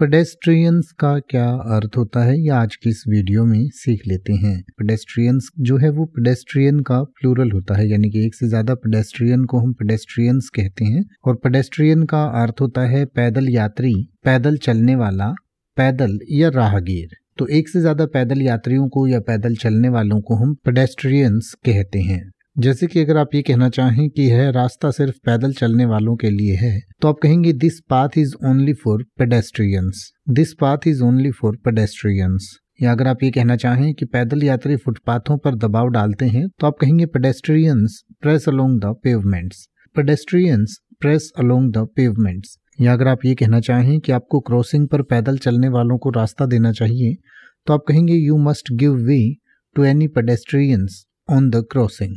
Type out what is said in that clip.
pedestrians का क्या अर्थ होता है ये आज की इस वीडियो में सीख लेते हैं पेडेस्ट्रियंस जो है वो पेडेस्ट्रियन का प्लूरल होता है यानी कि एक से ज्यादा पेडेस्ट्रियन को हम पेडेस्ट्रियंस कहते हैं और पेडेस्ट्रियन का अर्थ होता है पैदल यात्री पैदल चलने वाला पैदल या राहगीर तो एक से ज्यादा पैदल यात्रियों को या पैदल चलने वालों को हम पेडेस्ट्रियंस कहते हैं जैसे कि अगर आप ये कहना चाहें कि यह रास्ता सिर्फ पैदल चलने वालों के लिए है तो आप कहेंगे this path is only for pedestrians this path is only for pedestrians या अगर आप ये कहना चाहें कि पैदल यात्री फुटपाथों पर दबाव डालते हैं तो आप कहेंगे pedestrians press along the pavements pedestrians press along the pavements या अगर आप ये कहना चाहें कि आपको क्रॉसिंग पर पैदल चलने वालों को रास्ता देना चाहिए तो आप कहेंगे you must give way to any pedestrians on the crossing